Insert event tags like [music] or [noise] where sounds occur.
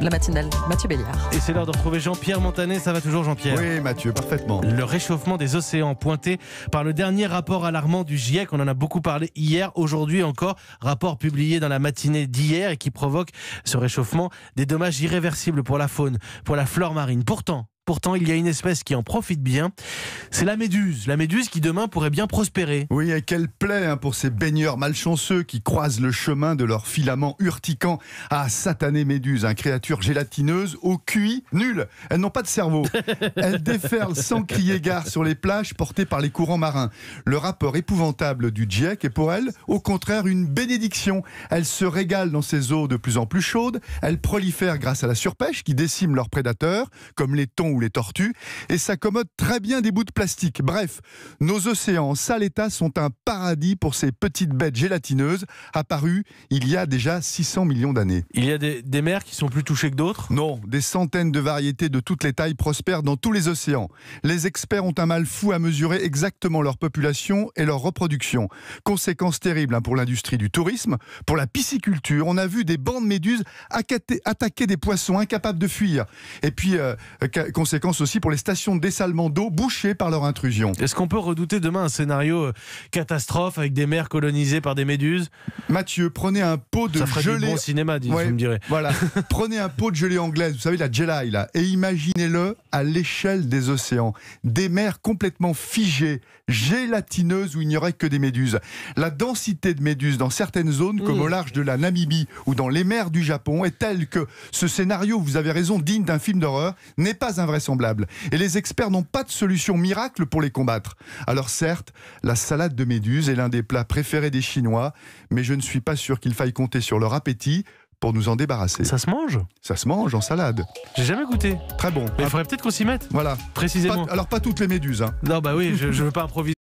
la matinale, Mathieu Béliard. Et c'est l'heure de retrouver Jean-Pierre Montanet, ça va toujours Jean-Pierre Oui Mathieu, parfaitement. Le réchauffement des océans pointé par le dernier rapport alarmant du GIEC, on en a beaucoup parlé hier, aujourd'hui encore, rapport publié dans la matinée d'hier et qui provoque ce réchauffement des dommages irréversibles pour la faune, pour la flore marine. Pourtant, Pourtant, il y a une espèce qui en profite bien. C'est la méduse. La méduse qui demain pourrait bien prospérer. Oui, et quelle plaie hein, pour ces baigneurs malchanceux qui croisent le chemin de leurs filaments urticants. à satanée méduse, une hein, créature gélatineuse au cuit, nul. Elles n'ont pas de cerveau. [laughs] Elles déferlent sans crier gare sur les plages portées par les courants marins. Le rapport épouvantable du GIEC est pour elles, au contraire, une bénédiction. Elles se régale dans ces eaux de plus en plus chaudes. Elles prolifèrent grâce à la surpêche qui décime leurs prédateurs, comme les thons les tortues et s'accommode très bien des bouts de plastique. Bref, nos océans en sale sont un paradis pour ces petites bêtes gélatineuses apparues il y a déjà 600 millions d'années. Il y a des, mers qui sont plus touchées que d'autres Non, des centaines de variétés de toutes les tailles prospèrent dans tous les océans. Les experts ont un mal fou à mesurer exactement leur population et leur reproduction. Conséquence terrible hein, pour l'industrie du tourisme, pour la pisciculture. On a vu des bandes méduses attaquer des poissons incapables de fuir. Et puis, euh, euh, conséquences aussi pour les stations de dessalement d'eau bouchées par leur intrusion. Est-ce qu'on peut redouter demain un scénario euh, catastrophe avec des mers colonisées par des méduses Mathieu, prenez un pot de Ça ferait Du bon cinéma, dis, me direz. Voilà. [laughs] prenez un pot de gelée anglaise, vous savez, la gelée, là, et imaginez-le à l'échelle des océans. Des mers complètement figées, gélatineuses, où il n'y aurait que des méduses. La densité de méduses dans certaines zones, comme au mmh. large de la Namibie ou dans les mers du Japon, est telle que ce scénario, vous avez raison, digne d'un film d'horreur, n'est pas un vrai et les experts n'ont pas de solution miracle pour les combattre. Alors certes, la salade de méduse est l'un des plats préférés des Chinois, mais je ne suis pas sûr qu'il faille compter sur leur appétit pour nous en débarrasser. Ça se mange Ça se mange en salade. J'ai jamais goûté. Très bon. Mais il faudrait peut-être qu'on s'y mette. Voilà. Précisément. alors pas toutes les méduses. Hein. Non, bah oui, je ne veux pas improviser.